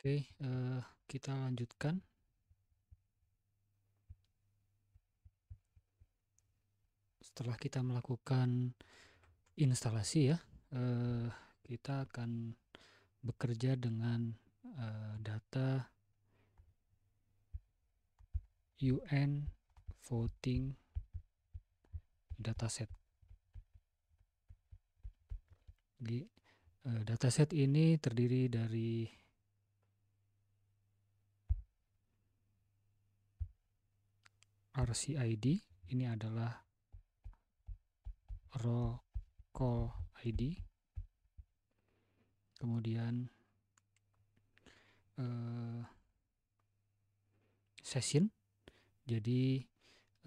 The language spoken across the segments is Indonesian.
Oke, uh, kita lanjutkan. Setelah kita melakukan instalasi ya, uh, kita akan bekerja dengan uh, data UN voting dataset. Jadi, uh, dataset ini terdiri dari RCID ini adalah raw call ID kemudian eh, session jadi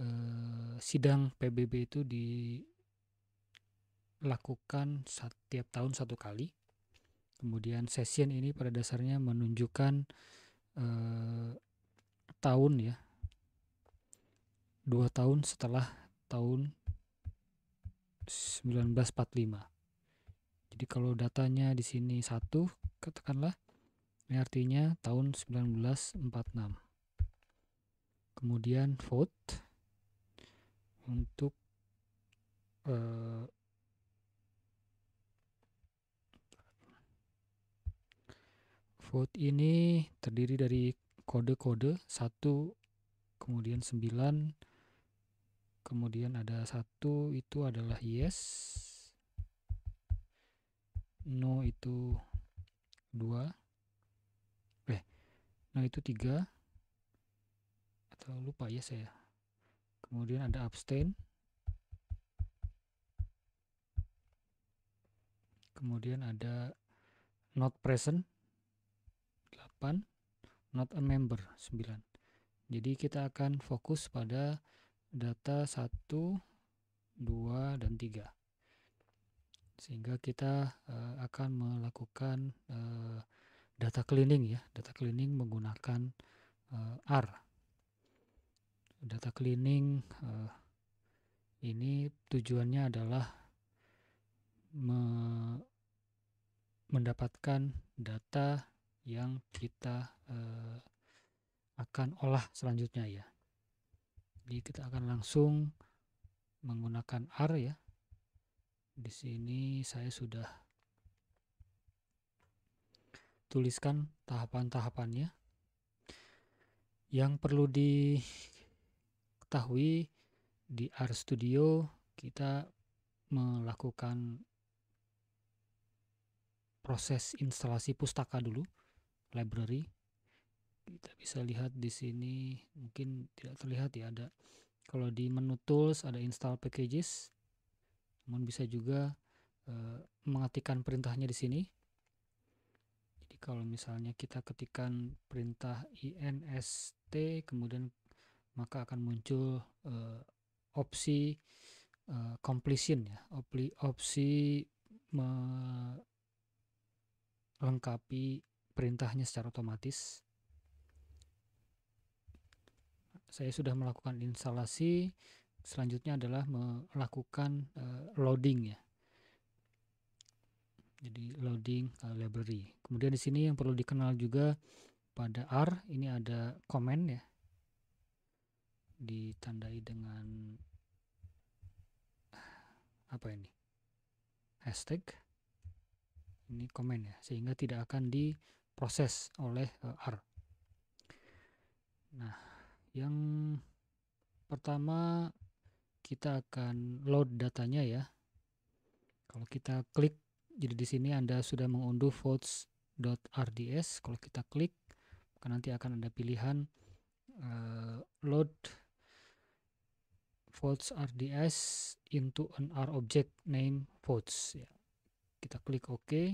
eh, sidang PBB itu dilakukan setiap tahun satu kali kemudian session ini pada dasarnya menunjukkan eh, tahun ya dua tahun setelah tahun 1945. Jadi kalau datanya di sini satu, katakanlah ini artinya tahun 1946. Kemudian vote untuk uh, vote ini terdiri dari kode-kode 1 kemudian 9 kemudian ada satu itu adalah yes no itu dua eh no itu tiga atau lupa yes ya kemudian ada abstain kemudian ada not present 8 not a member 9 jadi kita akan fokus pada data 1, 2, dan 3. Sehingga kita uh, akan melakukan uh, data cleaning ya, data cleaning menggunakan uh, R. Data cleaning uh, ini tujuannya adalah me mendapatkan data yang kita uh, akan olah selanjutnya ya. Jadi kita akan langsung menggunakan R ya. Di sini saya sudah tuliskan tahapan-tahapannya. Yang perlu diketahui di R Studio kita melakukan proses instalasi pustaka dulu, library kita bisa lihat di sini mungkin tidak terlihat ya ada kalau di menu tools ada install packages namun bisa juga e, eh, mengetikkan perintahnya di sini jadi kalau misalnya kita ketikkan perintah inst kemudian maka akan muncul e, opsi e, completion ya opsi, opsi melengkapi perintahnya secara otomatis saya sudah melakukan instalasi selanjutnya adalah melakukan uh, loading ya jadi loading uh, library kemudian di sini yang perlu dikenal juga pada R ini ada comment ya ditandai dengan eh, apa ini hashtag ini comment ya sehingga tidak akan diproses oleh uh, R nah yang pertama kita akan load datanya ya. Kalau kita klik, jadi di sini Anda sudah mengunduh votes.rds. Kalau kita klik, maka nanti akan ada pilihan uh, load votes RDS into an R object name votes ya. Kita klik OK.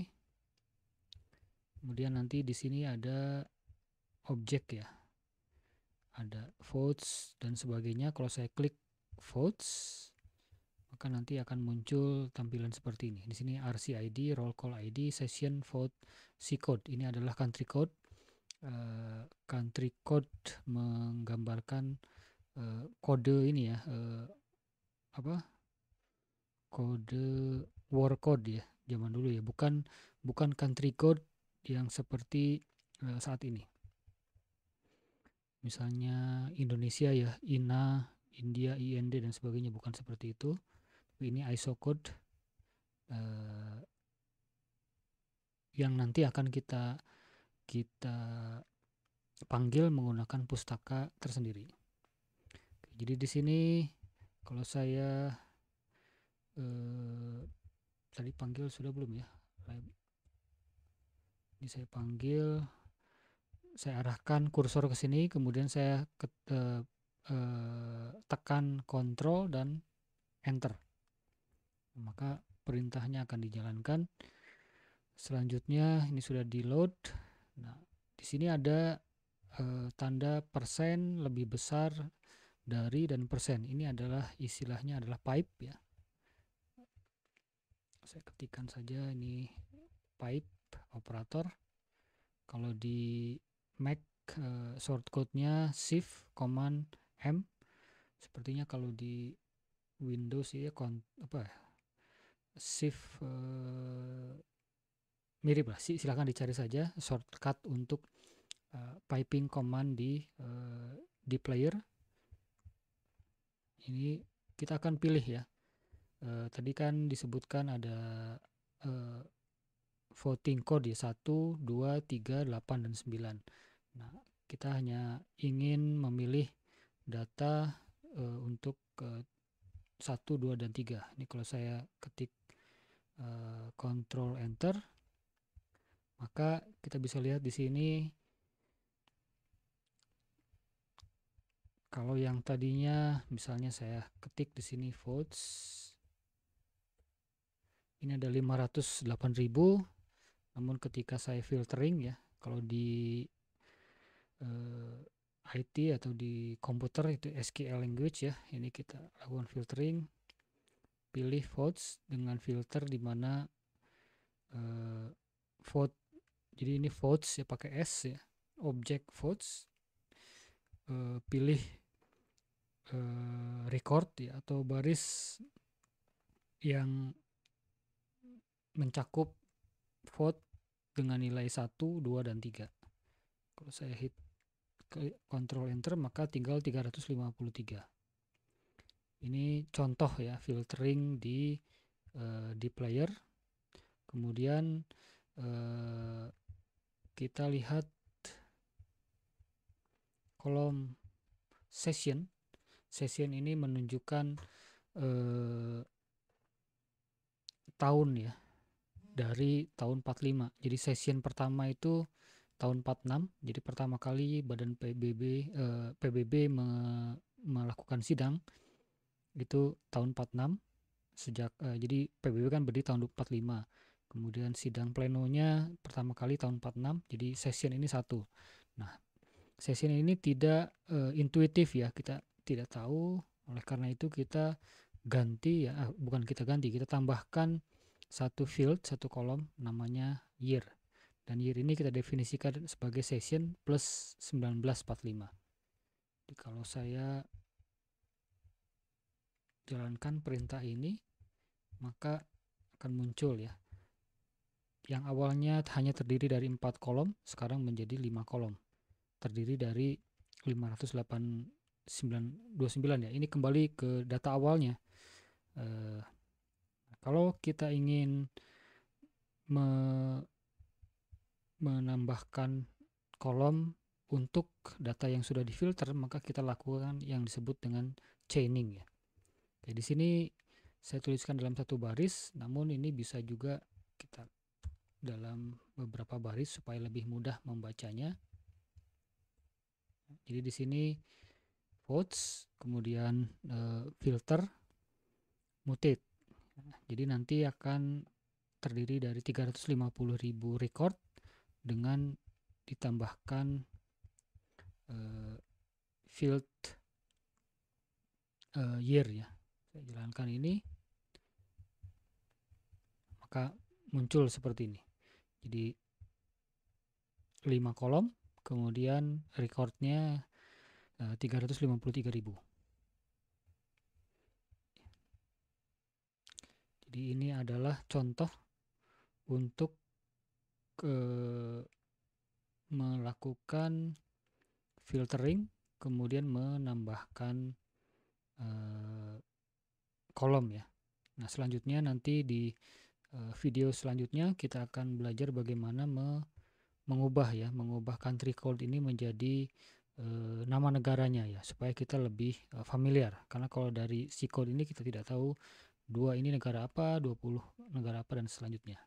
Kemudian nanti di sini ada objek ya ada votes dan sebagainya kalau saya klik votes maka nanti akan muncul tampilan seperti ini di sini ID, roll call ID session vote C code ini adalah country code uh, country code menggambarkan uh, kode ini ya uh, apa kode war code ya zaman dulu ya bukan bukan country code yang seperti uh, saat ini misalnya Indonesia ya INA India IND dan sebagainya bukan seperti itu ini ISO code eh, yang nanti akan kita kita panggil menggunakan pustaka tersendiri. Oke, jadi di sini kalau saya eh, tadi panggil sudah belum ya? Ini saya panggil saya arahkan kursor ke sini kemudian saya ke, eh, eh, tekan Ctrl dan enter maka perintahnya akan dijalankan selanjutnya ini sudah di load nah di sini ada eh, tanda persen lebih besar dari dan persen ini adalah istilahnya adalah pipe ya saya ketikkan saja ini pipe operator kalau di Mac uh, eh, shortcode-nya shift command M. Sepertinya kalau di Windows ya kon apa ya, shift uh, mirip lah sih silahkan dicari saja shortcut untuk uh, piping command di uh, di player ini kita akan pilih ya uh, tadi kan disebutkan ada uh, voting code ya 1, 2, 3, 8, dan 9 Nah, kita hanya ingin memilih data e, untuk e, 1, 2, dan 3. Ini kalau saya ketik e, Control Enter, maka kita bisa lihat di sini kalau yang tadinya misalnya saya ketik di sini votes ini ada 508.000 namun ketika saya filtering ya kalau di uh, eh, IT atau di komputer itu SQL language ya ini kita lakukan filtering pilih votes dengan filter di mana uh, vote jadi ini votes ya pakai S ya object votes Uh, pilih uh, record ya atau baris yang mencakup vote dengan nilai 1, 2, dan 3. Kalau saya hit kontrol enter maka tinggal 353 ini contoh ya filtering di uh, di player kemudian uh, kita lihat kolom session session ini menunjukkan uh, tahun ya dari tahun 45 jadi session pertama itu tahun 46. Jadi pertama kali Badan PBB eh, PBB me melakukan sidang itu tahun 46 sejak eh, jadi PBB kan berdiri tahun 45. Kemudian sidang plenonya pertama kali tahun 46. Jadi session ini satu. Nah, session ini tidak eh, intuitif ya, kita tidak tahu. Oleh karena itu kita ganti ya, eh, bukan kita ganti, kita tambahkan satu field, satu kolom namanya year dan year ini kita definisikan sebagai session plus 1945. Jadi kalau saya jalankan perintah ini, maka akan muncul ya. Yang awalnya hanya terdiri dari 4 kolom, sekarang menjadi 5 kolom. Terdiri dari 5829 ya. Ini kembali ke data awalnya. Uh, kalau kita ingin me menambahkan kolom untuk data yang sudah difilter maka kita lakukan yang disebut dengan chaining ya. Oke, di sini saya tuliskan dalam satu baris namun ini bisa juga kita dalam beberapa baris supaya lebih mudah membacanya. Jadi di sini votes kemudian e, filter mutate. Jadi nanti akan terdiri dari 350.000 record dengan ditambahkan uh, field uh, year ya saya jalankan ini maka muncul seperti ini jadi 5 kolom kemudian recordnya eh, uh, 353.000 jadi ini adalah contoh untuk eh, melakukan filtering, kemudian menambahkan eh, kolom ya. Nah, selanjutnya nanti di eh, video selanjutnya kita akan belajar bagaimana me mengubah ya, mengubah country code ini menjadi eh, nama negaranya ya supaya kita lebih eh, familiar karena kalau dari si code ini kita tidak tahu dua ini negara apa 20 negara apa dan selanjutnya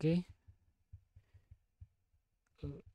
Oke. Okay.